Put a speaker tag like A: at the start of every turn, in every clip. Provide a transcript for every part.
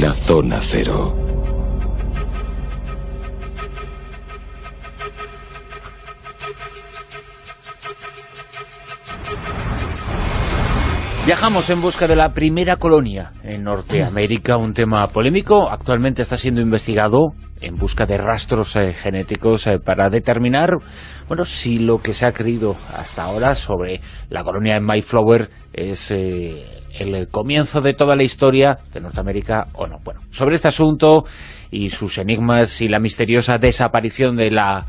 A: la zona cero. Viajamos en busca de la primera colonia en Norteamérica, un tema polémico. Actualmente está siendo investigado en busca de rastros eh, genéticos eh, para determinar bueno, si lo que se ha creído hasta ahora sobre la colonia de Mayflower es eh, el comienzo de toda la historia de Norteamérica o no. Bueno, sobre este asunto y sus enigmas y la misteriosa desaparición de la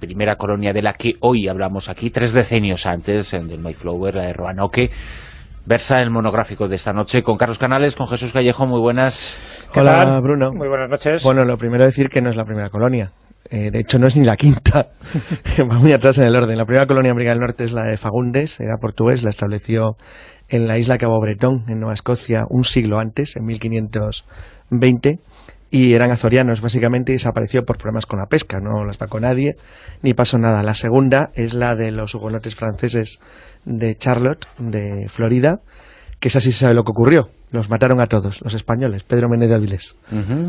A: primera colonia de la que hoy hablamos aquí, tres decenios antes, del Mayflower, la de Roanoke, versa el monográfico de esta noche con Carlos Canales, con Jesús Callejo. Muy buenas. Hola,
B: Bruno. Muy buenas noches. Bueno, lo primero decir que no es la primera colonia. Eh, de hecho, no es ni la quinta. Va muy atrás en el orden. La primera colonia América del Norte es la de Fagundes, era portugués, la estableció en la isla Cabo Bretón, en Nueva Escocia, un siglo antes, en 1520 y eran azorianos básicamente y desapareció por problemas con la pesca, no las con nadie ni pasó nada. La segunda es la de los hugonotes franceses de Charlotte, de Florida, que es así se sabe lo que ocurrió. Los mataron a todos, los españoles, Pedro Menéndez Avilés.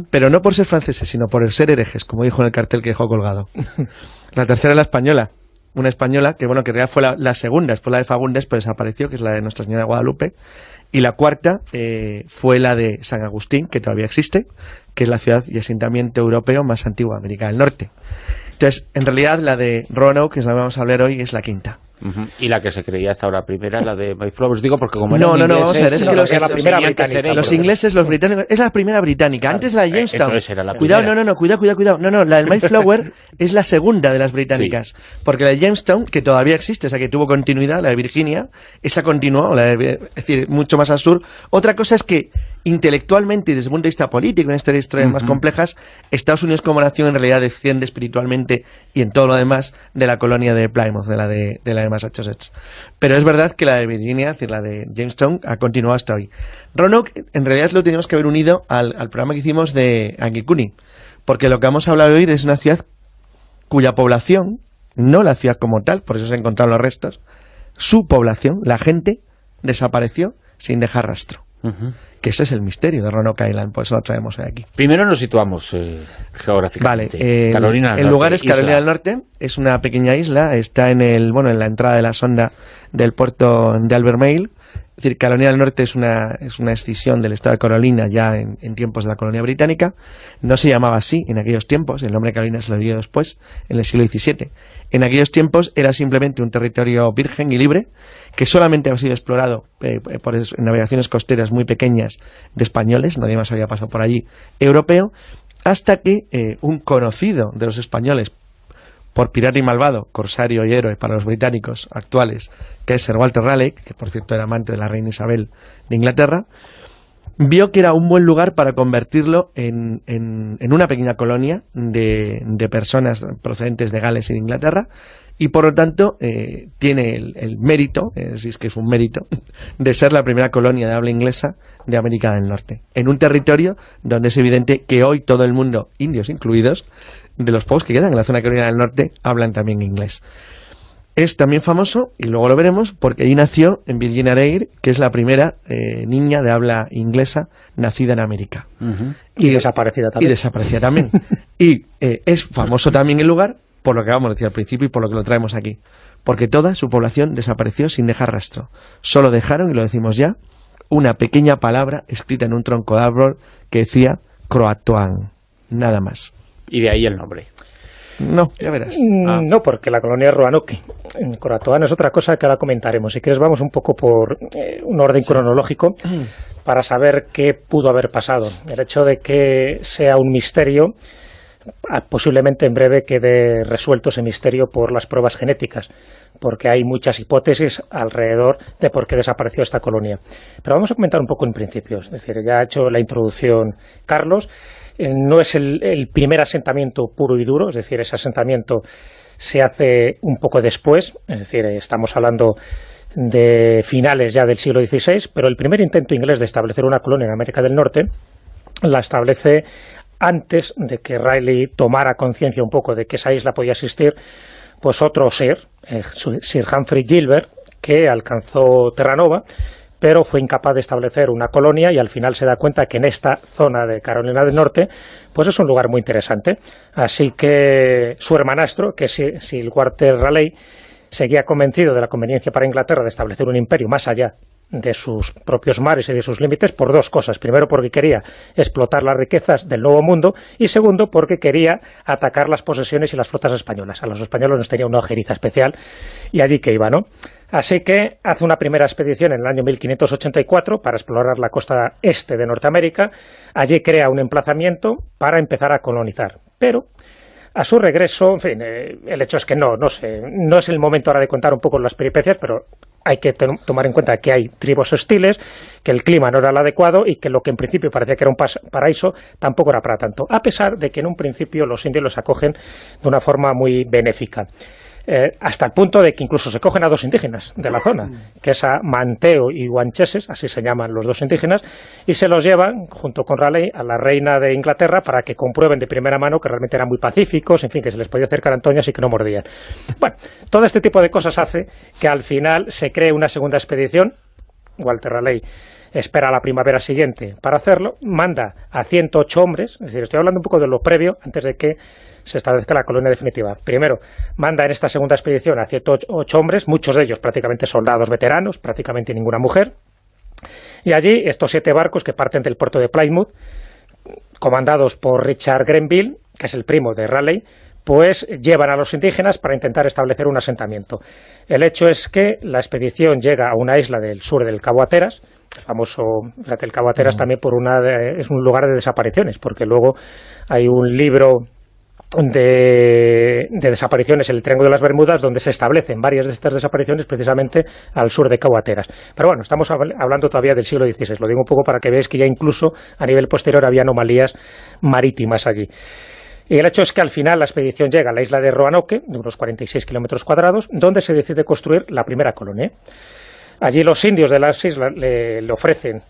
B: Pero no por ser franceses, sino por el ser herejes, como dijo en el cartel que dejó colgado. la tercera es la española, una española que, bueno, que en realidad fue la, segunda, fue la de Fagundes, pero desapareció, que es la de Nuestra Señora de Guadalupe, y la cuarta eh, fue la de San Agustín, que todavía existe, que es la ciudad y asentamiento europeo más antigua de América del Norte. Entonces, en realidad, la de Roanoke, que es la que vamos a hablar hoy, es la quinta.
A: Y la que se creía hasta ahora primera, la de My os digo porque como No, era los, la primera
B: británica, los ingleses, los británicos, es la primera británica, antes la de Jamestown. cuidado, no, no, no, cuidado, cuidado, cuidado. No, no, la de My Flower es la segunda de las británicas, porque la de Jamestown, que todavía existe, o sea, que tuvo continuidad, la de Virginia, esa continuó, la es decir, mucho más al sur. Otra cosa es que intelectualmente y desde el punto de vista político, en estas historias más complejas, Estados Unidos como nación en realidad desciende espiritualmente y en todo lo demás de la colonia de Plymouth, de la de, de la de Massachusetts. Pero es verdad que la de Virginia, es decir, la de Jamestown, ha continuado hasta hoy. Roanoke, en realidad lo teníamos que haber unido al, programa que hicimos de Angikuni, porque lo que vamos a hablar hoy es una ciudad cuya población, no la ciudad como tal, por eso se encontraron los restos, su población, la gente, desapareció sin dejar rastro. Que ese es el misterio de Roanoke Island, por eso lo traemos aquí.
A: Primero nos situamos eh, geográficamente. Vale, eh, Carolina el lugar es Carolina del Norte,
B: es una pequeña isla, está en el bueno en la entrada de la sonda del puerto de Albermail es decir, Carolina del Norte es una, es una escisión del estado de Carolina ya en, tiempos de la colonia británica. No se llamaba así en aquellos tiempos, el nombre de Carolina se lo dio después, en el siglo XVII. En aquellos tiempos era simplemente un territorio virgen y libre que solamente había sido explorado eh, por navegaciones costeras muy pequeñas de españoles, nadie más había pasado por allí, europeo, hasta que eh, un conocido de los españoles, por pirata y Malvado, corsario y héroe para los británicos actuales, que es Sir Walter Raleigh, que por cierto era amante de la reina Isabel de Inglaterra, vio que era un buen lugar para convertirlo en, en, una pequeña colonia de, de, personas procedentes de Gales y de Inglaterra, y por lo tanto eh, tiene el, mérito, eh, si es que es un mérito, de ser la primera colonia de habla inglesa de América del Norte, en un territorio donde es evidente que hoy todo el mundo, indios incluidos, de los pueblos que quedan en la zona que Carolina del Norte hablan también inglés. Es también famoso, y luego lo veremos, porque allí nació en Virginia Reir, que es la primera eh, niña de habla inglesa nacida en América. y, desaparecida también. Y desaparecida también. y eh, es famoso también el lugar, por lo que vamos a decir al principio y por lo que lo traemos aquí. Porque toda su población desapareció sin dejar rastro. Solo dejaron, y lo decimos ya, una pequeña palabra escrita en un tronco de árbol que decía Croatoan. Nada más y de ahí el nombre. No,
C: ya verás. Mm, ah. No, porque la colonia Roanoke. En Coratoano es otra cosa que ahora comentaremos. Si quieres, vamos un poco por eh, un orden cronológico mm. para saber qué pudo haber pasado. El hecho de que sea un misterio, ah, posiblemente en breve quede resuelto ese misterio por las pruebas genéticas, porque hay muchas hipótesis alrededor de por qué desapareció esta colonia. Pero vamos a comentar un poco en principio. Es decir, ya ha hecho la introducción Carlos eh, no es el, primer asentamiento puro y duro, es decir, ese asentamiento se hace un poco después, es decir, eh, estamos hablando de finales ya del siglo XVI, pero el primer intento inglés de establecer una colonia en América del Norte la establece antes de que Riley tomara conciencia un poco de que esa isla podía existir, pues otro ser, eh, Sir Humphrey Gilbert, que alcanzó Terranova, pero fue incapaz de establecer una colonia y al final se da cuenta que en esta zona de Carolina del Norte pues es un lugar muy interesante. Así que su hermanastro, que es cuartel Raleigh, seguía convencido de la conveniencia para Inglaterra de establecer un imperio más allá de sus propios mares y de sus límites por dos cosas. Primero, porque quería explotar las riquezas del Nuevo Mundo y segundo, porque quería atacar las posesiones y las flotas españolas. A los españoles les tenía una ojeriza especial y allí que iba, ¿no? Así que hace una primera expedición en el año 1584 para explorar la costa este de Norteamérica. Allí crea un emplazamiento para empezar a colonizar. Pero a su regreso, en fin, eh, el hecho es que no, no sé, no es el momento ahora de contar un poco las peripecias, pero hay que tomar en cuenta que hay tribus hostiles, que el clima no era el adecuado y que lo que en principio parecía que era un paraíso tampoco era para tanto, a pesar de que en un principio los indios los acogen de una forma muy benéfica. Eh, hasta el punto de que incluso se cogen a dos indígenas de la zona, que es a Manteo y Guancheses, así se llaman los dos indígenas, y se los llevan, junto con Raleigh, a la reina de Inglaterra para que comprueben de primera mano que realmente eran muy pacíficos, en fin, que se les podía acercar a Antonio y que no mordían. Bueno, todo este tipo de cosas hace que al final se cree una segunda expedición, Walter Raleigh espera la primavera siguiente para hacerlo, manda a 108 hombres, es decir, estoy hablando un poco de lo previo antes de que se establezca la colonia definitiva. Primero, manda en esta segunda expedición a 108 hombres, muchos de ellos prácticamente soldados veteranos, prácticamente ninguna mujer, y allí estos siete barcos que parten del puerto de Plymouth, comandados por Richard Grenville, que es el primo de Raleigh, pues llevan a los indígenas para intentar establecer un asentamiento. El hecho es que la expedición llega a una isla del sur del Cabo famoso del Cabo mm. también por una es un lugar de desapariciones, porque luego hay un libro de, desapariciones el Triángulo de las Bermudas, donde se establecen varias de estas desapariciones precisamente al sur de Cabo Pero bueno, estamos hablando todavía del siglo XVI, lo digo un poco para que veáis que ya incluso a nivel posterior había anomalías marítimas allí. Y el hecho es que al final la expedición llega a la isla de Roanoke, de unos 46 kilómetros cuadrados, donde se decide construir la primera colonia. Allí los indios de las islas le, ofrecen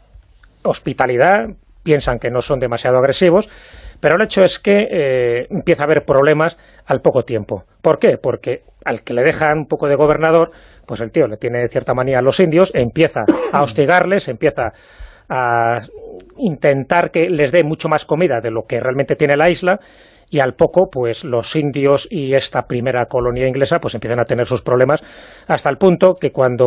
C: hospitalidad, piensan que no son demasiado agresivos, pero el hecho es que eh, empieza a haber problemas al poco tiempo. ¿Por qué? Porque al que le dejan un poco de gobernador, pues el tío le tiene cierta manía a los indios, empieza a hostigarles, empieza a intentar que les dé mucho más comida de lo que realmente tiene la isla, y al poco pues los indios y esta primera colonia inglesa pues empiezan a tener sus problemas hasta el punto que cuando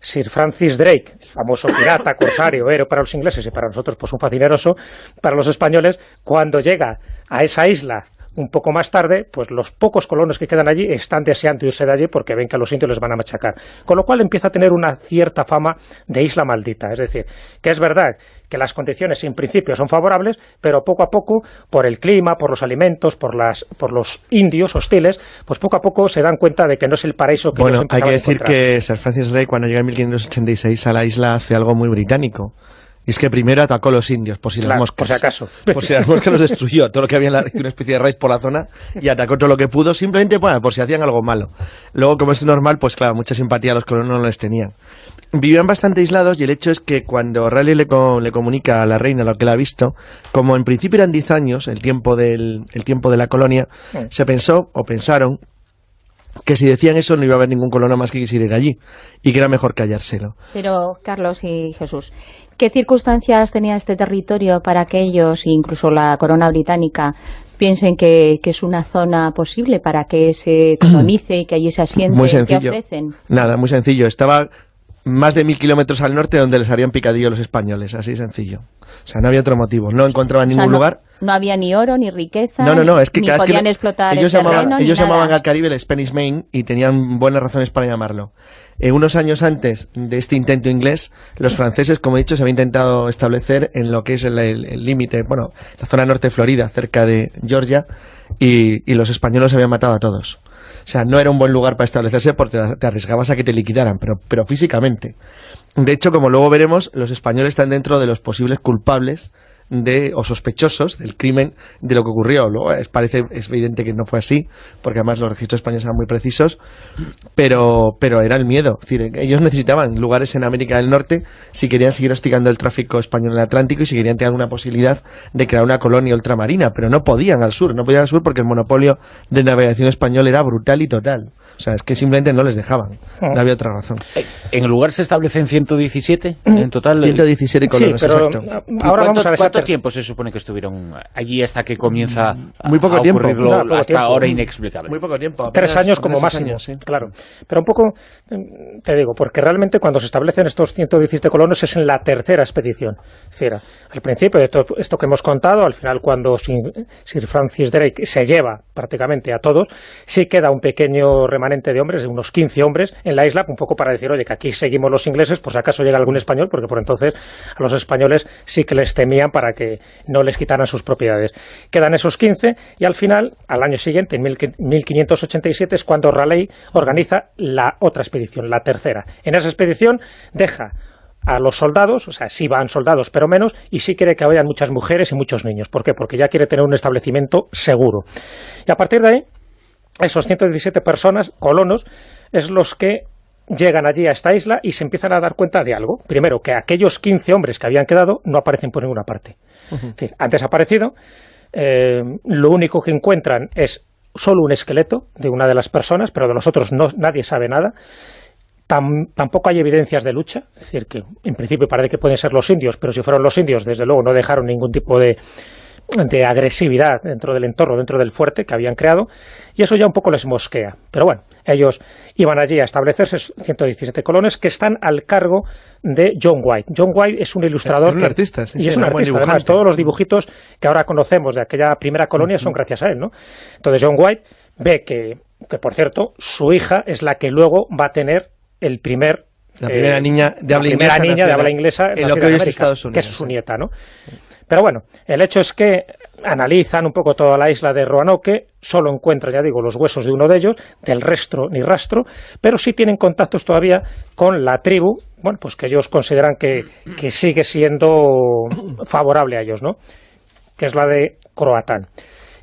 C: Sir Francis Drake, el famoso pirata, corsario, héroe para los ingleses y para nosotros pues un facineroso, para los españoles, cuando llega a esa isla un poco más tarde, pues los pocos colonos que quedan allí están deseando irse de allí porque ven que a los indios les van a machacar. Con lo cual empieza a tener una cierta fama de isla maldita. Es decir, que es verdad que las condiciones en principio son favorables, pero poco a poco, por el clima, por los alimentos, por, las, por los indios hostiles, pues poco a poco se dan cuenta de que no es el paraíso que Bueno, hay que decir
B: que Sir Francis Drake cuando llega en 1586 a la isla hace algo muy británico. Y es que primero atacó a los indios, por si claro, Por si acaso. los destruyó, todo lo que había en la, una especie de raid por la zona, y atacó todo lo que pudo, simplemente bueno, por si hacían algo malo. Luego, como es normal, pues claro, mucha simpatía a los colonos no les tenían. Vivían bastante aislados y el hecho es que cuando Raleigh le, comunica a la reina lo que la ha visto, como en principio eran 10 años, el tiempo, del, tiempo de la colonia, mm. se pensó o pensaron que si decían eso no iba a haber ningún colono más que quisiera ir allí y que era mejor callárselo. Pero, Carlos y Jesús, ¿Qué circunstancias tenía este territorio para que ellos, incluso la corona británica, piensen que, es una zona posible para que se colonice y que allí se asiente? Muy sencillo. Nada, muy sencillo. Estaba más de mil kilómetros al norte donde les harían picadillo los españoles, así sencillo. O sea, no había otro motivo. No encontraban ningún lugar no había ni oro, ni riqueza, no, que ni podían explotar ellos llamaban, Ellos llamaban al Caribe el Spanish Main y tenían buenas razones para llamarlo. Eh, unos años antes de este intento inglés, los franceses, como he dicho, se habían intentado establecer en lo que es el límite, bueno, la zona norte de Florida, cerca de Georgia, y, los españoles habían matado a todos. O sea, no era un buen lugar para establecerse porque te arriesgabas a que te liquidaran, pero, pero físicamente. De hecho, como luego veremos, los españoles están dentro de los posibles culpables de, o sospechosos del crimen de lo que ocurrió. es, parece, es evidente que no fue así, porque además los registros españoles eran muy precisos, pero, pero era el miedo. decir, ellos necesitaban lugares en América del Norte si querían seguir hostigando el tráfico español en el Atlántico y si querían tener alguna posibilidad de crear una colonia ultramarina, pero no podían al sur, no podían al sur porque el monopolio de navegación español era brutal y total. O sea, es que simplemente no les dejaban. Ah. No había otra razón. Eh, ¿En el lugar se establecen 117 en total? 117 colonos, exacto. Ahora ¿Cuánto
A: tiempo se supone que estuvieron allí hasta que comienza mm, Muy poco tiempo. hasta ahora inexplicable? Muy
B: poco tiempo. Tres años como máximo, años,
C: claro. Pero un poco, mm, te digo, porque realmente cuando se establecen estos 117 colonos es en la tercera expedición. al principio de todo esto que hemos contado, al final cuando Sir Francis Drake se lleva prácticamente a todos, sí queda un pequeño remanente de hombres, de unos 15 hombres en la isla, un poco para decir, oye, que aquí seguimos los ingleses, por si acaso llega algún español, porque por entonces a los españoles sí que les temían para que no les quitaran sus propiedades. Quedan esos 15 y al final, al año siguiente, en 1587, es cuando Raleigh organiza la otra expedición, la tercera. En esa expedición deja a los soldados, o sea, sí van soldados, pero menos, y sí quiere que vayan muchas mujeres y muchos niños. ¿Por qué? Porque ya quiere tener un establecimiento seguro. Y a partir de ahí, esos 117 personas, colonos, es los que llegan allí a esta isla y se empiezan a dar cuenta de algo. Primero, que aquellos 15 hombres que habían quedado no aparecen por ninguna parte. han desaparecido, eh, lo único que encuentran es solo un esqueleto de una de las personas, pero de los otros no, nadie sabe nada. tampoco hay evidencias de lucha, es decir, que en principio parece que pueden ser los indios, pero si fueron los indios, desde luego no dejaron ningún tipo de, de agresividad dentro del entorno, dentro del fuerte que habían creado, y eso ya un poco les mosquea. Pero bueno, ellos iban allí a establecerse, 117 colonias que están al cargo de John White. John White es un ilustrador... un artista, y es un artista, además, todos los dibujitos que ahora conocemos de aquella primera colonia son gracias a él, ¿no? Entonces John White ve que, que por cierto, su hija es la que luego va a tener el primer la primera eh, niña de habla inglesa. Primera niña de habla inglesa en lo que hoy es Estados Unidos. Que es su nieta, ¿no? Pero bueno, el hecho es que analizan un poco toda la isla de Roanoke, solo encuentran, ya digo, los huesos de uno de ellos, del resto ni rastro, pero sí tienen contactos todavía con la tribu, bueno, pues que ellos consideran que, que sigue siendo favorable a ellos, ¿no? Que es la de Croatán.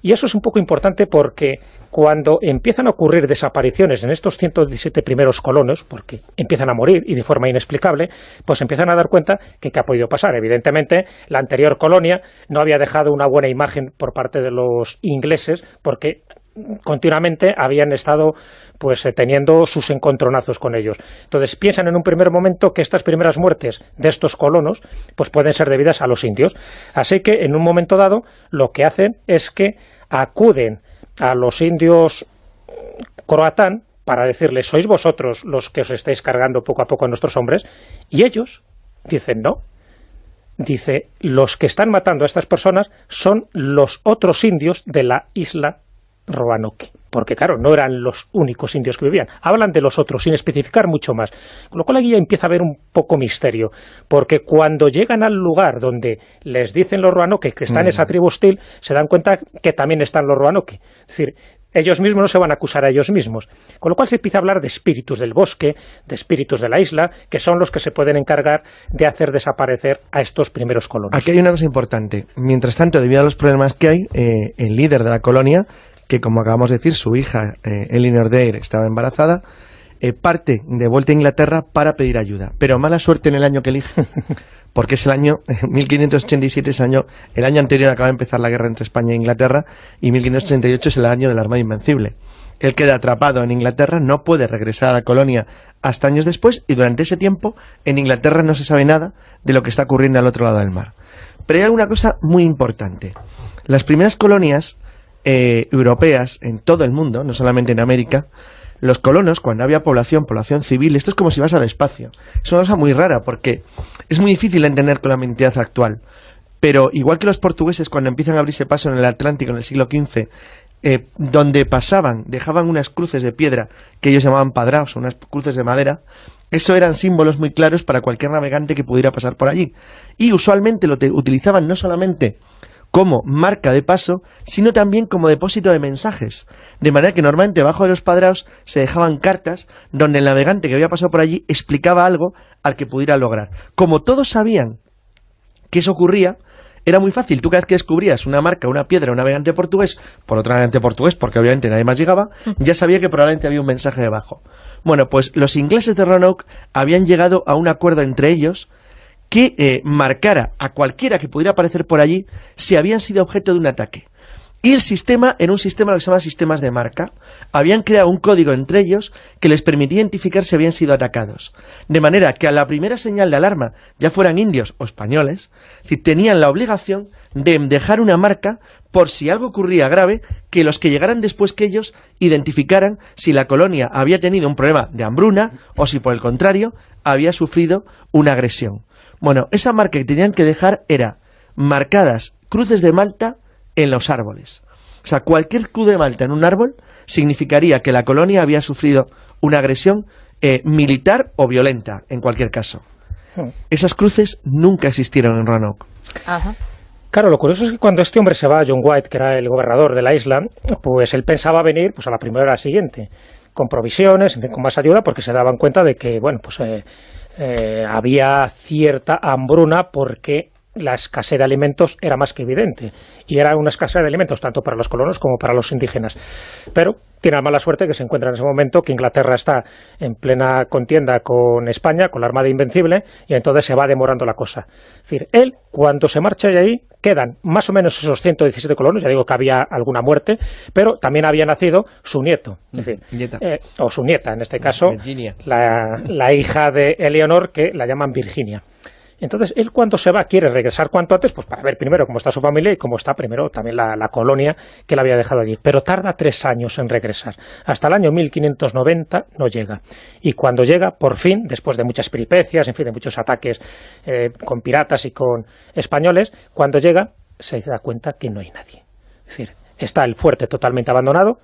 C: Y eso es un poco importante porque cuando empiezan a ocurrir desapariciones en estos 117 primeros colonos, porque empiezan a morir y de forma inexplicable, pues empiezan a dar cuenta que qué ha podido pasar. Evidentemente, la anterior colonia no había dejado una buena imagen por parte de los ingleses porque continuamente habían estado pues eh, teniendo sus encontronazos con ellos. Entonces piensan en un primer momento que estas primeras muertes de estos colonos pues pueden ser debidas a los indios. Así que en un momento dado lo que hacen es que acuden a los indios croatán para decirles sois vosotros los que os estáis cargando poco a poco a nuestros hombres y ellos dicen no. Dice, los que están matando a estas personas son los otros indios de la isla Roanoke, porque claro, no eran los únicos indios que vivían. Hablan de los otros sin especificar mucho más, con lo cual aquí ya empieza a haber un poco misterio, porque cuando llegan al lugar donde les dicen los Roanoke que están en esa mm. tribu hostil, se dan cuenta que también están los Roanoke. Es decir, ellos mismos no se van a acusar a ellos mismos. Con lo cual se empieza a hablar de espíritus del bosque, de espíritus de la isla, que son los que se pueden encargar de hacer desaparecer a estos primeros colonos.
B: Aquí hay una cosa importante. Mientras tanto, debido a los problemas que hay, eh, el líder de la colonia que como acabamos de decir, su hija Elinor eh, Eleanor estaba embarazada, eh, parte de vuelta a Inglaterra para pedir ayuda. Pero mala suerte en el año que elige, porque es el año 1587, eh, es el año, el año anterior acaba de empezar la guerra entre España e Inglaterra, y 1588 es el año de la Armada Invencible. Él queda atrapado en Inglaterra, no puede regresar a la colonia hasta años después, y durante ese tiempo en Inglaterra no se sabe nada de lo que está ocurriendo al otro lado del mar. Pero hay una cosa muy importante. Las primeras colonias eh, europeas en todo el mundo, no solamente en América, los colonos, cuando había población, población civil, esto es como si vas al espacio. Es una cosa muy rara porque es muy difícil entender con la mentalidad actual. Pero igual que los portugueses cuando empiezan a abrirse paso en el Atlántico en el siglo XV, eh, donde pasaban, dejaban unas cruces de piedra que ellos llamaban padraos, unas cruces de madera, eso eran símbolos muy claros para cualquier navegante que pudiera pasar por allí. Y usualmente lo utilizaban no solamente como marca de paso, sino también como depósito de mensajes. De manera que normalmente debajo de los padrados se dejaban cartas donde el navegante que había pasado por allí explicaba algo al que pudiera lograr. Como todos sabían que eso ocurría, era muy fácil. Tú cada vez que descubrías una marca, una piedra, un navegante portugués, por otro navegante portugués, porque obviamente nadie más llegaba, ya sabía que probablemente había un mensaje debajo. Bueno, pues los ingleses de Roanoke habían llegado a un acuerdo entre ellos que eh, marcara a cualquiera que pudiera aparecer por allí si habían sido objeto de un ataque y el sistema en un sistema lo que se llama sistemas de marca. Habían creado un código entre ellos que les permitía identificar si habían sido atacados. De manera que a la primera señal de alarma, ya fueran indios o españoles, tenían la obligación de dejar una marca por si algo ocurría grave, que los que llegaran después que ellos identificaran si la colonia había tenido un problema de hambruna o si por el contrario había sufrido una agresión. Bueno, esa marca que tenían que dejar era marcadas cruces de Malta en los árboles. O sea, cualquier cruz de Malta en un árbol significaría que la colonia había sufrido una agresión eh, militar o violenta, en cualquier caso. Hmm. Esas cruces nunca existieron en Roanoke. Claro, lo curioso es que cuando este hombre se va, John White, que era
C: el gobernador de la isla, pues él pensaba venir pues, a la primera siguiente, con provisiones, con más ayuda, porque se daban cuenta de que, bueno, pues eh, eh, había cierta hambruna porque la escasez de alimentos era más que evidente y era una escasez de alimentos tanto para los colonos como para los indígenas. Pero tiene la mala suerte que se encuentra en ese momento que Inglaterra está en plena contienda con España, con la Armada Invencible, y entonces se va demorando la cosa. Es decir, él, cuando se marcha de ahí, quedan más o menos esos 117 colonos, ya digo que había alguna muerte, pero también había nacido su nieto, mm, eh, o su nieta, en este caso, la, la hija de Eleonor, que la llaman Virginia. Entonces, él cuando se va quiere regresar cuanto antes, pues para ver primero cómo está su familia y cómo está primero también la, colonia que la había dejado allí. Pero tarda tres años en regresar. Hasta el año 1590 no llega. Y cuando llega, por fin, después de muchas peripecias, en fin, de muchos ataques eh, con piratas y con españoles, cuando llega se da cuenta que no hay nadie. Es decir, está el fuerte totalmente abandonado,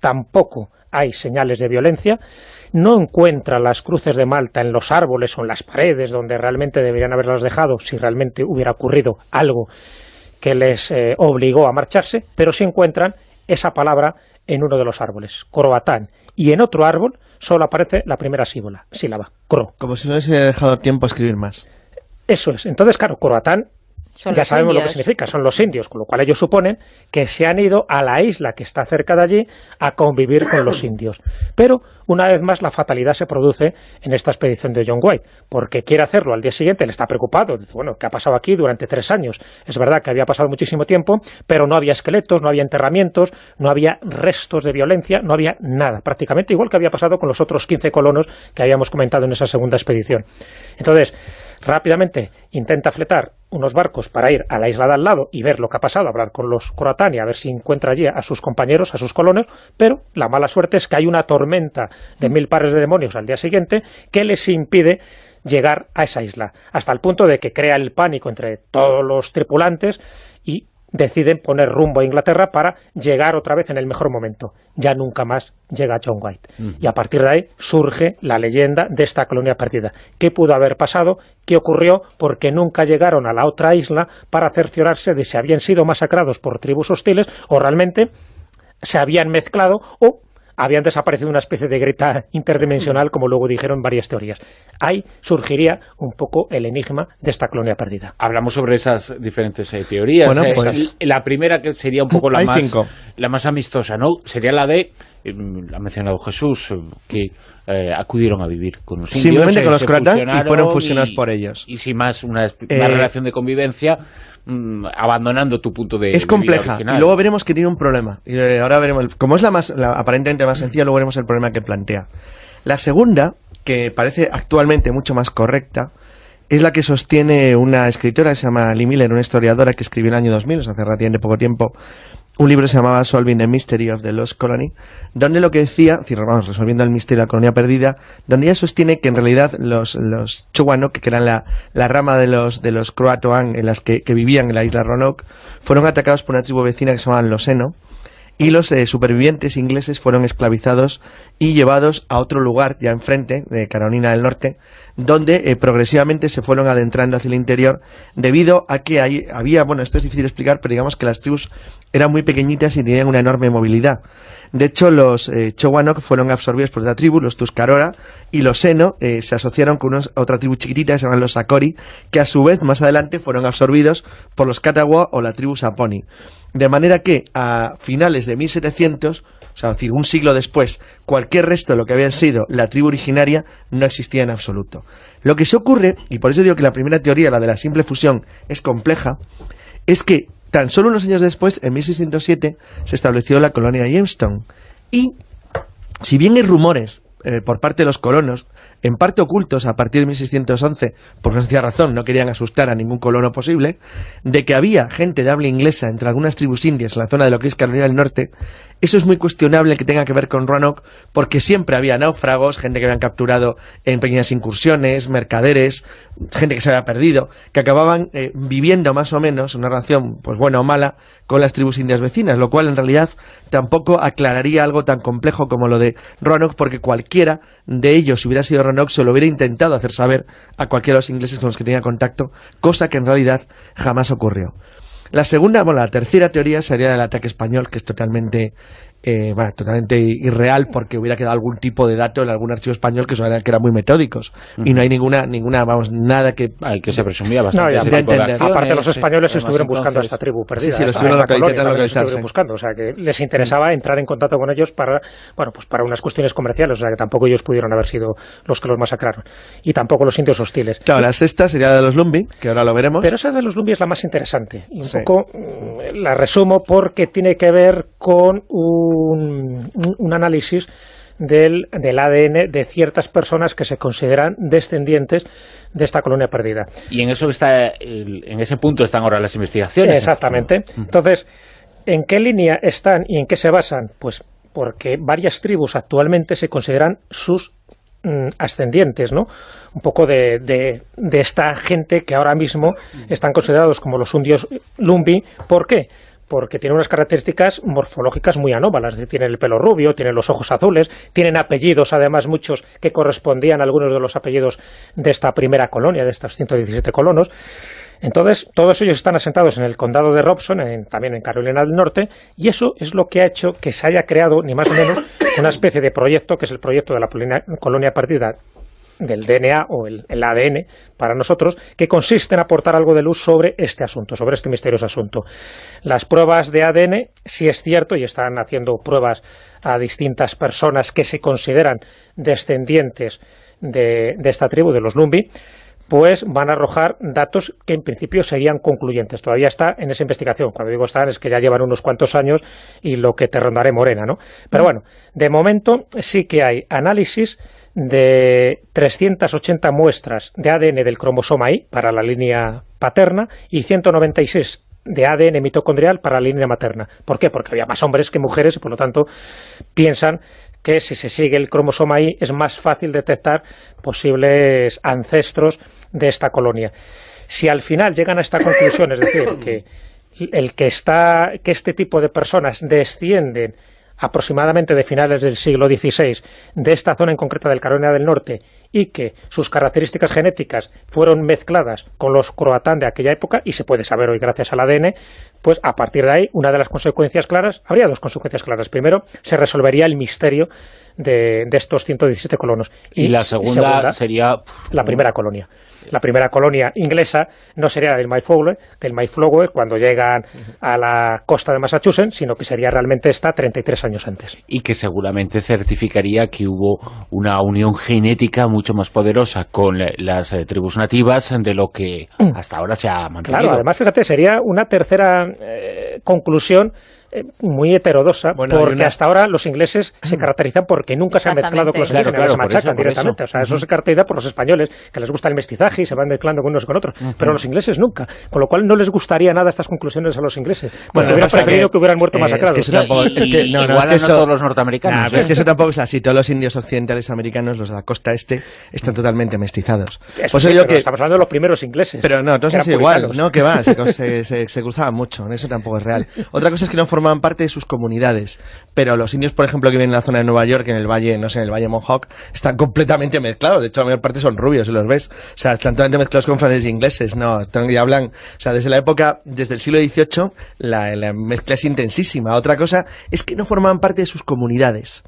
C: tampoco hay señales de violencia, no encuentra las cruces de Malta en los árboles o en las paredes donde realmente deberían haberlas dejado si realmente hubiera ocurrido algo que les eh, obligó a marcharse, pero sí encuentran esa palabra en uno de los árboles, Corbatán, y en otro árbol solo aparece la primera sílaba, sílaba
B: cro. Como si no les hubiera dejado tiempo a escribir más.
C: Eso es. Entonces, claro, Corbatán ya sabemos lo que significa, son los indios, con lo cual ellos suponen que se han ido a la isla que está cerca de allí a convivir con los indios. Pero, una vez más, la fatalidad se produce en esta expedición de John White, porque quiere hacerlo al día siguiente, le está preocupado, dice, bueno, ¿qué ha pasado aquí durante tres años? Es verdad que había pasado muchísimo tiempo, pero no había esqueletos, no había enterramientos, no había restos de violencia, no había nada, prácticamente igual que había pasado con los otros 15 colonos que habíamos comentado en esa segunda expedición. Entonces, Rápidamente intenta fletar unos barcos para ir a la isla de al lado y ver lo que ha pasado, hablar con los croatani, a ver si encuentra allí a sus compañeros, a sus colonos, pero la mala suerte es que hay una tormenta de mil pares de demonios al día siguiente que les impide llegar a esa isla, hasta el punto de que crea el pánico entre todos los tripulantes deciden poner rumbo a Inglaterra para llegar otra vez en el mejor momento. Ya nunca más llega John White. Y a partir de ahí surge la leyenda de esta colonia perdida. ¿Qué pudo haber pasado? ¿Qué ocurrió? Porque nunca llegaron a la otra isla para cerciorarse de si habían sido masacrados por tribus hostiles o realmente se habían mezclado o habían desaparecido una especie de grieta interdimensional, como luego dijeron varias teorías. Ahí surgiría un poco el enigma de esta colonia perdida.
A: Hablamos sobre esas diferentes eh, teorías. Bueno, eh, pues- la primera que sería un poco la, más, la más amistosa, ¿no? Sería la de eh, ha mencionado Jesús, eh, que eh, acudieron a vivir con los Simplemente con los y fueron fusionados por ellos. Y sin más, una, relación de convivencia mm, abandonando tu punto de Es compleja, y luego veremos
B: que tiene un problema. Y ahora veremos, como es la más la, aparentemente más sencilla, luego veremos el problema que plantea. La segunda, que parece actualmente mucho más correcta, es la que sostiene una escritora que se llama Lee Miller, una historiadora que escribió en el año 2000, hace relativamente poco tiempo, un libro se llamaba Solving the Mystery of the Lost Colony, donde lo que decía, vamos, resolviendo el misterio de la colonia perdida, donde ella sostiene que en realidad los, los que eran la, rama de los, de los Croatoan en las que, vivían en la isla Roanoke, fueron atacados por una tribu vecina que se llamaban los Eno, y los eh, supervivientes ingleses fueron esclavizados y llevados a otro lugar, ya enfrente, de Carolina del Norte, donde eh, progresivamente se fueron adentrando hacia el interior, debido a que ahí había, bueno, esto es difícil explicar, pero digamos que las tribus eran muy pequeñitas y tenían una enorme movilidad. De hecho, los eh, Chowanok fueron absorbidos por la tribu, los Tuscarora, y los Seno se asociaron con otra tribu chiquitita que se llaman los Sakori, que a su vez más adelante fueron absorbidos por los Catawba o la tribu Saponi. De manera que a finales de 1700, o sea, decir, un siglo después, cualquier resto de lo que había sido la tribu originaria no existía en absoluto. Lo que se ocurre, y por eso digo que la primera teoría, la de la simple fusión, es compleja, es que tan solo unos años después, en 1607, se estableció la colonia de Jamestown. Y, si bien hay rumores eh, por parte de los colonos, en parte ocultos a partir de 1611, por sencilla razón, no querían asustar a ningún colono posible, de que había gente de habla inglesa entre algunas tribus indias en la zona de lo que es Carolina del Norte, eso es muy cuestionable que tenga que ver con Roanoke, porque siempre había náufragos, gente que habían capturado en pequeñas incursiones, mercaderes, gente que se había perdido, que acababan eh, viviendo más o menos una relación, pues buena o mala, con las tribus indias vecinas, lo cual en realidad tampoco aclararía algo tan complejo como lo de Roanoke, porque cualquiera de ellos, si hubiera sido Roanoke, se lo hubiera intentado hacer saber a cualquiera de los ingleses con los que tenía contacto, cosa que en realidad jamás ocurrió. La segunda, bueno, la tercera teoría sería del ataque español, que es totalmente eh, totalmente irreal porque hubiera quedado algún tipo de dato en algún archivo español que eran, que muy metódicos y no hay ninguna ninguna vamos nada que al que se presumía bastante aparte los españoles estuvieron buscando a esta tribu perdida estuvieron buscando o sea que les interesaba
C: entrar en contacto con ellos para bueno pues para unas cuestiones comerciales o sea que tampoco ellos pudieron haber sido los que los masacraron y tampoco los indios hostiles claro la
B: sexta sería la de los Lumbi
C: que ahora lo veremos pero esa de los Lumbi es la más interesante un poco mm, la resumo porque tiene que ver con un un, análisis del, del, ADN de ciertas personas que se consideran descendientes de esta colonia perdida. Y en eso
A: está en ese punto están ahora las investigaciones. Exactamente.
C: Entonces, ¿en qué línea están y en qué se basan? Pues porque varias tribus actualmente se consideran sus mm, ascendientes, ¿no? Un poco de, de, esta gente que ahora mismo están considerados como los hundios Lumbi. ¿Por qué? porque tiene unas características morfológicas muy anómalas. tiene el pelo rubio, tiene los ojos azules, tienen apellidos, además muchos que correspondían a algunos de los apellidos de esta primera colonia, de estos 117 colonos. Entonces, todos ellos están asentados en el condado de Robson, también en Carolina del Norte, y eso es lo que ha hecho que se haya creado, ni más ni menos, una especie de proyecto, que es el proyecto de la colonia perdida del DNA o el, ADN para nosotros, que consiste en aportar algo de luz sobre este asunto, sobre este misterioso asunto. Las pruebas de ADN, si es cierto, y están haciendo pruebas a distintas personas que se consideran descendientes de, de esta tribu, de los Lumbi, pues van a arrojar datos que en principio serían concluyentes. Todavía está en esa investigación. Cuando digo están es que ya llevan unos cuantos años y lo que te rondaré morena, ¿no? Pero mm. bueno, de momento sí que hay análisis de 380 muestras de ADN del cromosoma Y para la línea paterna y 196 de ADN mitocondrial para la línea materna. ¿Por qué? Porque había más hombres que mujeres y por lo tanto piensan que si se sigue el cromosoma I es más fácil detectar posibles ancestros de esta colonia. Si al final llegan a esta conclusión, es decir, que el que está que este tipo de personas descienden aproximadamente de finales del siglo XVI, de esta zona en concreto del Carolina del Norte y que sus características genéticas fueron mezcladas con los croatán de aquella época y se puede saber hoy gracias al ADN, pues a partir de ahí una de las consecuencias claras, habría dos consecuencias claras. Primero, se resolvería el misterio de, estos 117 colonos. Y, la segunda, sería... La primera colonia. La primera colonia inglesa no sería la del Mayflower, del Mayflower cuando llegan a la costa de Massachusetts, sino que sería realmente esta 33 años antes.
A: Y que seguramente certificaría que hubo una unión genética muy mucho más poderosa con las eh, tribus nativas de lo que mm. hasta ahora se ha mantenido. Claro, además,
C: fíjate, sería una tercera eh, conclusión eh, muy heterodosa, porque hasta ahora los ingleses se caracterizan porque nunca se han mezclado con los claro, claro, directamente. O sea, eso se caracteriza por los españoles, que les gusta el mestizaje y se van mezclando con unos con otros, pero los ingleses nunca. Con lo cual no les gustaría nada estas conclusiones a los ingleses. Bueno, hubiera preferido que, hubieran muerto masacrados. Es Igual que todos los norteamericanos. es que ¿eh? eso
B: tampoco es así. Todos los indios occidentales americanos, los de la costa este, están totalmente mestizados. que... Estamos hablando de los primeros ingleses. Pero no, todos igual. No, que va, se, cruzaba mucho. Eso tampoco es real. Otra cosa es que no forman parte de sus comunidades. Pero los indios, por ejemplo, que viven en la zona de Nueva York, en el valle, no sé, en el valle Mohawk, están completamente mezclados. De hecho, la mayor parte son rubios, si los ves. O sea, están totalmente mezclados con franceses e ingleses, ¿no? Y hablan, o sea, desde la época, desde el siglo XVIII, la, mezcla es intensísima. Otra cosa es que no formaban parte de sus comunidades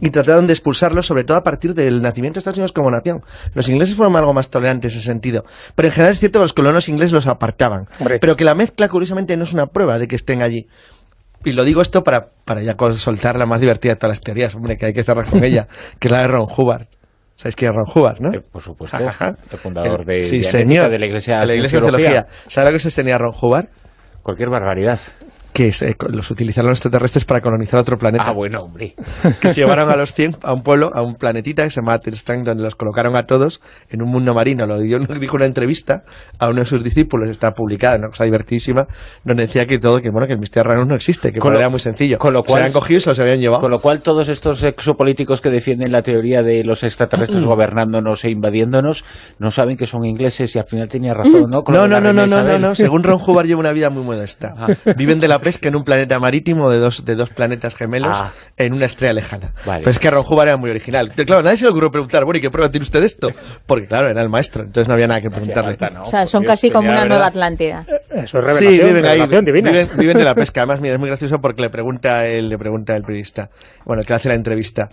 B: y trataron de expulsarlos, sobre todo a partir del nacimiento de Estados Unidos como nación. Los ingleses fueron algo más tolerantes en ese sentido. Pero en general es cierto que los colonos ingleses los apartaban. Pero que la mezcla, curiosamente, no es una prueba de que estén allí. Y lo digo esto para, para ya soltar la más divertida de todas las teorías, hombre, que hay que cerrar con ella, que es la de Ron Hubbard. ¿Sabéis quién es Ron Hubbard, no? Eh, por supuesto, el fundador de, la Iglesia de la Iglesia Teología. ¿Sabes lo que tenía Ron Hubbard? Cualquier barbaridad que los utilizaron los extraterrestres para colonizar otro planeta. Ah, bueno, hombre. Que se llevaron a los 100 a un pueblo, a un planetita que se llama Telstang, donde los colocaron a todos en un mundo marino. Lo dio, dijo una entrevista a uno de sus discípulos, está publicada, una cosa divertidísima, donde decía que todo, que bueno, que el misterio Ranus no existe, que era muy sencillo. Con lo cual, se han cogido
A: y se los habían llevado. Con lo cual, todos estos exopolíticos que defienden la teoría de los extraterrestres gobernándonos e invadiéndonos, no saben que son ingleses y al final tenía razón, ¿no? no, no, no, no, no, según
B: Ron Hubbard lleva una vida muy modesta. Viven de la pesca en un planeta marítimo de dos, de dos planetas gemelos ah. en una estrella lejana. Pues es que Ron Hubbard era muy original. Claro, nadie se le ocurrió preguntar, bueno, ¿y qué prueba tiene usted esto? Porque claro, era el maestro, entonces no había nada que preguntarle. o sea, son casi como una nueva Atlántida. Eh, eso es revelación, viven divina. Viven, de la pesca. Además, mira, es muy gracioso porque le pregunta, el le pregunta el periodista, bueno, el que hace la entrevista.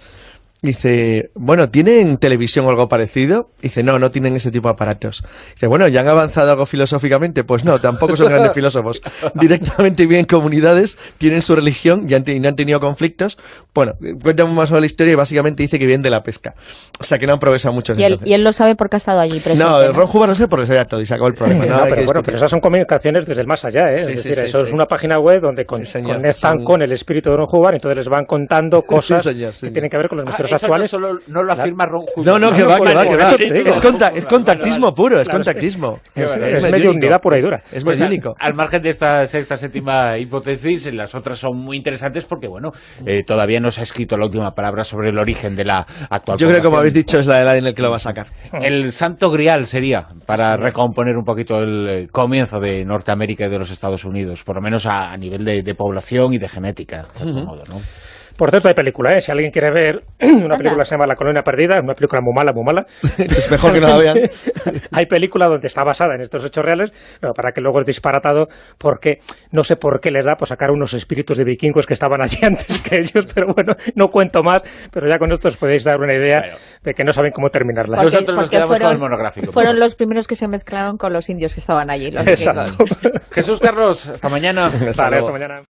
B: Dice, bueno, ¿tienen televisión o algo parecido? Dice, no, no tienen ese tipo de aparatos. Dice, bueno, ¿ya han avanzado algo filosóficamente? Pues no, tampoco son grandes filósofos. Directamente viven comunidades, tienen su religión y, han, no han tenido conflictos. Bueno, eh, cuéntame más sobre la historia y básicamente dice que vienen de la pesca. O sea, que no han progresado mucho. ¿Y él, lo sabe porque ha estado allí No, el Ron Juba no sé qué se ha todo y se el problema. Eh, pero, bueno,
C: esas son comunicaciones desde el más allá, ¿eh? es eso es una página web donde conectan con el espíritu de Ron y entonces les van contando cosas que tienen que ver con los ah, eso No, solo, no lo afirma
B: Ron No, no, que va, que va, Es, contactismo puro, es contactismo. Es, medio unidad pura y dura. Es pues muy único.
A: Al margen de esta sexta, séptima hipótesis, las otras son muy interesantes porque, bueno, eh, todavía no se ha escrito la última palabra sobre el origen de la actual. Yo creo que, como habéis dicho, es la edad en la que lo va a sacar. El santo grial sería para recomponer un poquito el eh, comienzo de Norteamérica y de los Estados Unidos, por lo menos a, nivel de, población y de genética, de modo, ¿no?
C: Por cierto, hay película, ¿eh? Si alguien quiere ver una película que se llama La colonia perdida, es una película muy mala, muy mala. es mejor que no la vean. hay película donde está basada en estos hechos reales, pero para que luego es disparatado, porque no sé por qué le da por pues, sacar unos espíritus de vikingos que estaban allí antes que ellos, pero bueno, no cuento más, pero ya con esto os podéis dar una idea de que no saben cómo terminarla. Nosotros nos fueron, el monográfico. Fueron pues.
B: los primeros que se mezclaron con los indios que estaban allí, los Exacto.
C: Jesús Carlos, hasta mañana. hasta mañana.